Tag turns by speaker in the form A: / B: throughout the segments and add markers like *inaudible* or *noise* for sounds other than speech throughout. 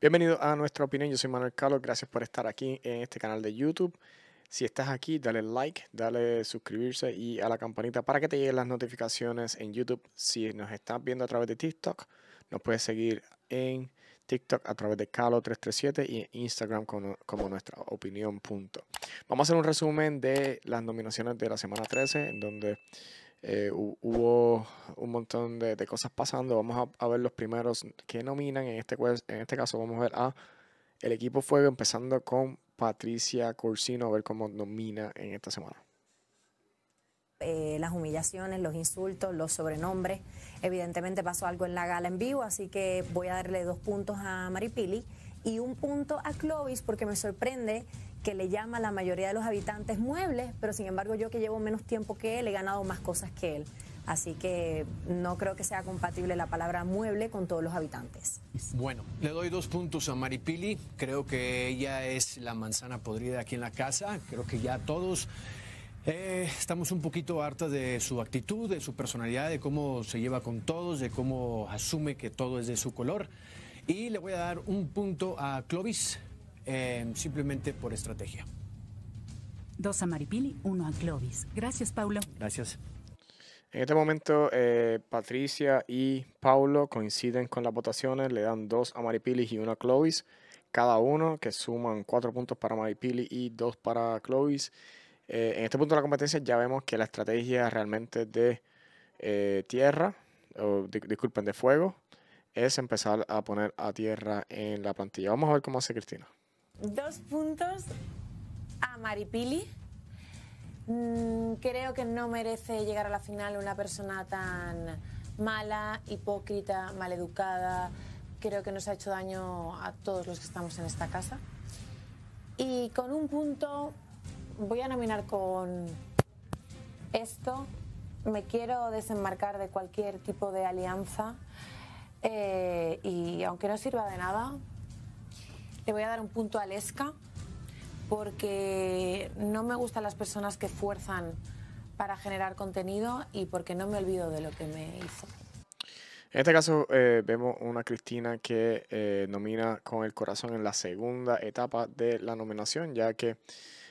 A: Bienvenido a Nuestra Opinión, yo soy Manuel Carlos, gracias por estar aquí en este canal de YouTube. Si estás aquí, dale like, dale suscribirse y a la campanita para que te lleguen las notificaciones en YouTube. Si nos estás viendo a través de TikTok, nos puedes seguir en TikTok a través de Calo337 y en Instagram como, Nuestra Opinión. Vamos a hacer un resumen de las nominaciones de la semana 13, en donde eh, hubo un montón de, cosas pasando. Vamos a, ver los primeros que nominan. En este, en este caso vamos a ver a el equipo Fuego, empezando con Patricia Corsino, a ver cómo nomina en esta semana.
B: Eh, las humillaciones, los insultos, los sobrenombres. Evidentemente pasó algo en la gala en vivo, así que voy a darle dos puntos a Maripili y un punto a Clovis porque me sorprende que le llama a la mayoría de los habitantes muebles, pero sin embargo yo que llevo menos tiempo que él he ganado más cosas que él. Así que no creo que sea compatible la palabra mueble con todos los habitantes.
A: Bueno, le doy dos puntos a Maripili. Creo que ella es la manzana podrida aquí en la casa. Creo que ya todos eh, estamos un poquito hartas de su actitud, de su personalidad, de cómo se lleva con todos, de cómo asume que todo es de su color. Y le voy a dar un punto a Clovis Em, simplemente por estrategia.
B: Dos a Maripili, uno a Clovis. Gracias, Paulo. Gracias.
A: En este momento, eh, Patricia y Paulo coinciden con las votaciones, le dan dos a Maripili y uno a Clovis, cada uno, que suman cuatro puntos para Maripili y dos para Clovis. Eh, en este punto de la competencia ya vemos que la estrategia realmente de eh, tierra, o disculpen, de fuego, es empezar a poner a tierra en la plantilla. Vamos a ver cómo hace Cristina
B: dos puntos a Maripili. Mm, creo que no merece llegar a la final una persona tan mala, hipócrita, maleducada. Creo que nos ha hecho daño a todos los que estamos en esta casa. Y con un punto voy a nominar con esto. Me quiero desenmarcar de cualquier tipo de alianza. Eh, y aunque no sirva de nada, le voy a dar un punto e a Lesca porque no me gustan las personas que fuerzan para generar contenido y porque no me olvido de lo que me hizo.
A: En este caso eh, vemos una Cristina que eh, nomina con el corazón en la segunda etapa de la nominación, ya que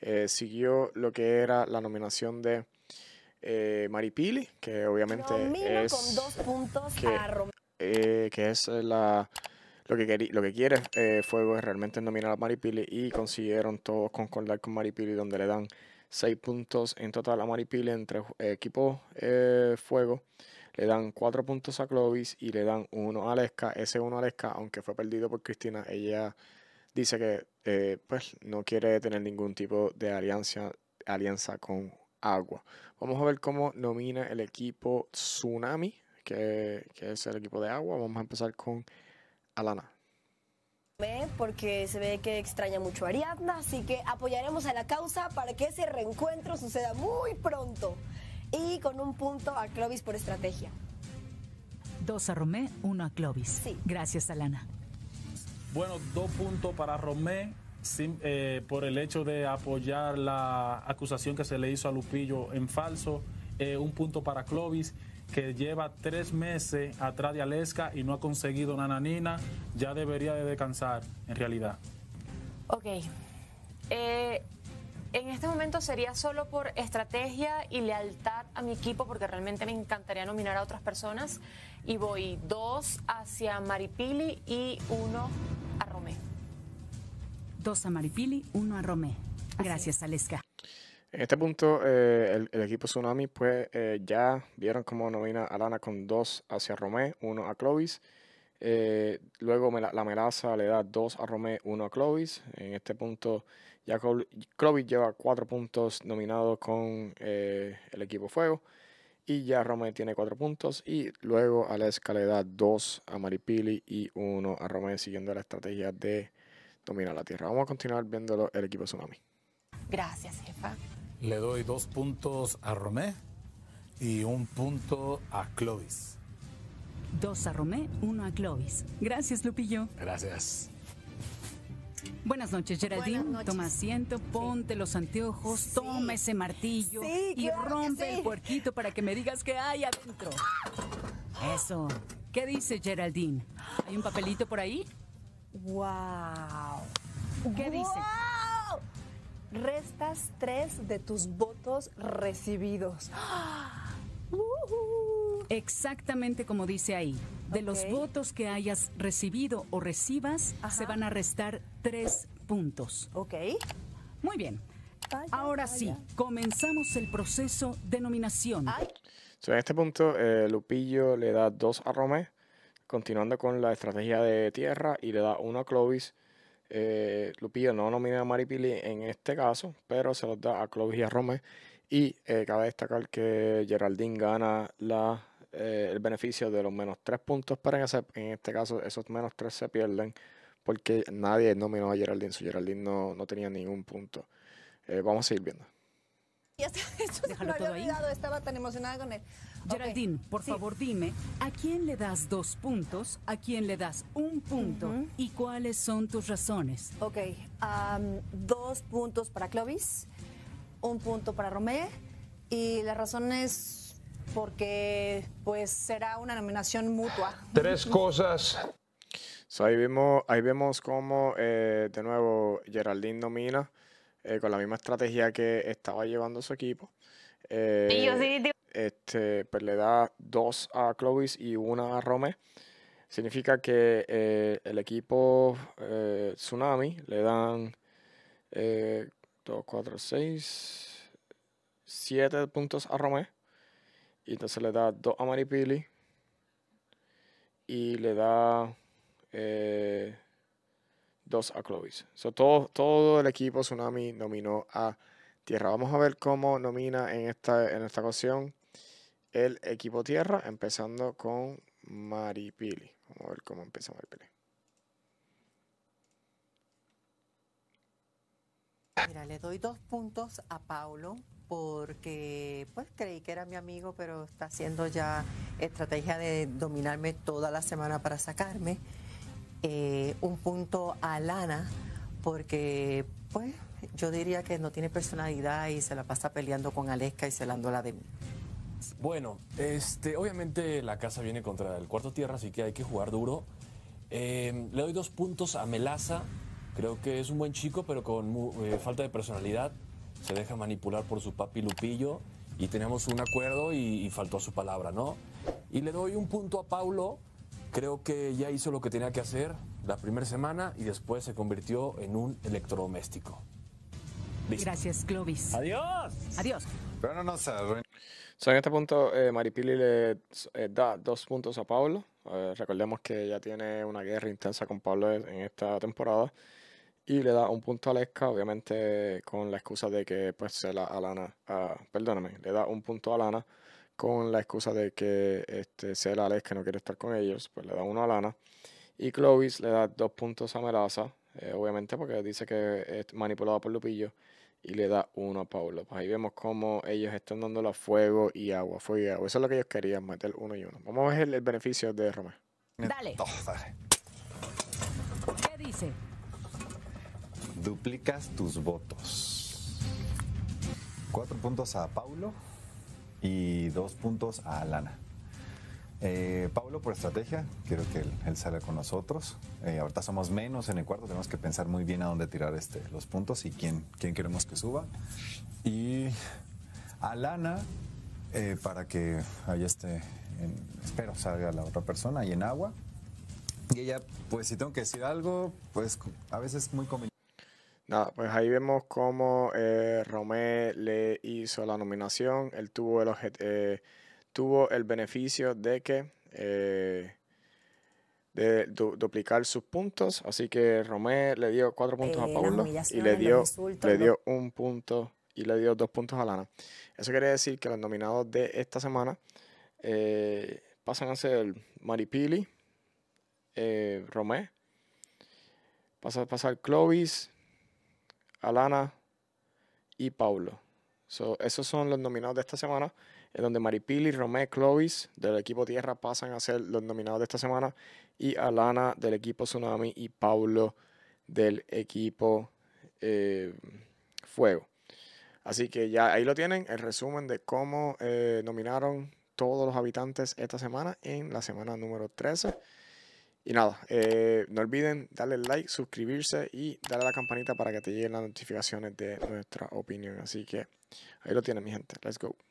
A: eh, siguió lo que era la nominación de Maripili, que obviamente es, con dos puntos a que es la lo que, lo que quiere eh, Fuego es realmente nominar a Maripili y consiguieron todos concordar con Maripili, donde le dan 6 puntos en total a Maripili entre eh, equipos eh, Fuego. Le dan 4 puntos a Clovis y le dan 1 a Aleska. Ese 1 a Leska, aunque fue perdido por Cristina, ella dice que pues, no quiere tener ningún tipo de alianza, alianza con agua. Vamos a ver cómo nomina el equipo Tsunami, que es el equipo de agua. Vamos a empezar con Alana.
B: Porque se ve que extraña mucho a Ariadna, así que apoyaremos a la causa para que ese reencuentro suceda muy pronto. Y con un punto a Clovis por estrategia. Dos a Romé, uno a Clovis. Sí. Gracias, Alana.
A: Bueno, dos puntos para Romé, eh, por el hecho de apoyar la acusación que se le hizo a Lupillo en falso, eh, un punto para Clovis que lleva tres meses atrás de Aleska y no ha conseguido una nanina, ya debería de descansar en realidad.
B: Ok. Eh, en este momento sería solo por estrategia y lealtad a mi equipo, porque realmente me encantaría nominar a otras personas. Y voy dos hacia Maripili y uno a Romé. Dos a Maripili, uno a Romé. Gracias, Alesca.
A: En este punto, eh, el, equipo Tsunami, pues eh, ya vieron cómo nomina a Lana con dos hacia Romé, uno a Clovis. Eh, luego la, la, melaza le da 2 a Romé, 1 a Clovis. En este punto ya Clovis lleva 4 puntos nominados con el equipo Fuego. Y ya Romé tiene 4 puntos. Y luego Aleska le da 2 a Maripili y 1 a Romé siguiendo la estrategia de dominar la tierra. Vamos a continuar viéndolo el equipo Tsunami.
B: Gracias, jefa.
A: Le doy dos puntos a Romé y un punto a Clovis.
B: Dos a Romé, uno a Clovis. Gracias, Lupillo.
A: Gracias.
B: Buenas noches, Geraldine. Toma asiento, ponte los anteojos, toma ese martillo y rompe el puerquito para que me digas qué hay adentro. Eso. ¿Qué dice Geraldine? ¿Hay un papelito por ahí? ¡Wow! ¿Qué dice? restas tres de tus votos recibidos. *gasps* Exactamente como dice ahí. De los votos que hayas recibido o recibas, se van a restar tres puntos. Ok. Muy bien. Ahora sí, comenzamos el proceso de nominación.
A: en este punto, eh, Lupillo le da dos a Romé, continuando con la estrategia de tierra, y le da uno a Clovis eh, Lupillo no nomina a Maripili en este caso, pero se los da a Clovis y a Romé. Y eh, cabe destacar que Geraldine gana la, eh, el beneficio de los menos tres puntos, pero en, en, este caso esos menos tres se pierden porque nadie nominó a Geraldine, su Geraldine no, no tenía ningún punto. vamos a seguir viendo.
B: estaba tan emocionada con él. Geraldine, por favor dime, ¿a quién le das dos puntos? ¿A quién le das un punto? ¿Y cuáles son tus razones? Ok, dos puntos para Clovis, un punto para Romé y la razón es porque pues será una nominación mutua. Tres *laughs*
A: cosas. ahí, vemos, ahí vemos cómo eh, de nuevo Geraldine nomina eh, con la misma estrategia que estaba llevando su equipo. Eh, sí, Este, pues, le da dos a Clovis y una a Rome. Significa que eh, el equipo eh, Tsunami le dan 2, 4, 6, 7 puntos a Rome. Y entonces le da 2 a Maripili. Y le da 2 eh, a Clovis. So, todo, todo el equipo Tsunami nominó a tierra. Vamos a ver cómo nomina en esta, en esta ocasión el equipo tierra, empezando con Maripili. Vamos a ver cómo empieza Maripili.
B: Mira, le doy dos puntos a Paulo porque pues creí que era mi amigo, pero está haciendo ya estrategia de dominarme toda la semana para sacarme. Eh, un punto a Lana porque pues yo diría que no tiene personalidad y se la pasa peleando con Aleska y la de mí.
A: Bueno, este, obviamente la casa viene contra el cuarto tierra, así que hay que jugar duro. Em, le doy dos puntos a Melaza. Creo que es un buen chico, pero con eh, falta de personalidad. Se deja manipular por su papi Lupillo y tenemos un acuerdo y, faltó su palabra, ¿no? Y le doy un punto a Paulo. Creo que ya hizo lo que tenía que hacer la primera semana y después se convirtió en un electrodoméstico.
B: Gracias, Clovis. Adiós. Adiós.
A: Pero no nos saben. en este punto, eh, Maripili le eh, da dos puntos a Pablo. recordemos que ya tiene una guerra intensa con Pablo en esta temporada. Y le da un punto a Lesca, obviamente con la excusa de que pues se la Alana, ah, perdóname, le da un punto a Lana con la excusa de que este, se la Lesca no quiere estar con ellos, pues le da uno a Lana. Y Clovis le da dos puntos a Melaza, eh, obviamente porque dice que es manipulada por Lupillo y le da uno a Paulo. Pues ahí vemos cómo ellos están dando la fuego y agua, fuego Eso es lo que ellos querían, meter uno y uno. Vamos a ver el, beneficio de Roma
B: Dale. ¿Qué dice?
A: Duplicas
B: tus votos. Cuatro puntos a Paulo
A: y dos puntos a Alana. Eh, Pablo, por estrategia, quiero que él, salga con nosotros. Eh, ahorita somos menos en el cuarto, tenemos que pensar muy bien a dónde tirar este, los puntos y quién, quién queremos que suba. Y a Lana, eh, para que ahí esté, espero salga la otra persona, y en agua. Y ella, pues si tengo que decir algo, pues a veces es muy conveniente. Nada, pues ahí vemos cómo Romé le hizo la nominación, él tuvo el objetivo tuvo el beneficio de que eh, de duplicar sus puntos, así que Romé le dio cuatro puntos a Paulo y le dio, le dio un punto y le dio dos puntos a Lana. Eso quiere decir que los nominados de esta semana eh, pasan a ser Maripili, eh, Romé, pasa a pasar Clovis, Alana y Pablo... esos son los nominados de esta semana en donde Maripili, Romé, Clovis del equipo Tierra pasan a ser los nominados de esta semana y Alana del equipo Tsunami y Paulo del equipo eh, Fuego. Así que ya ahí lo tienen, el resumen de cómo eh, nominaron todos los habitantes esta semana en la semana número 13. Y nada, eh, no olviden darle like, suscribirse y darle a la campanita para que te lleguen las notificaciones de nuestra opinión. Así que ahí lo tienen mi gente. Let's go.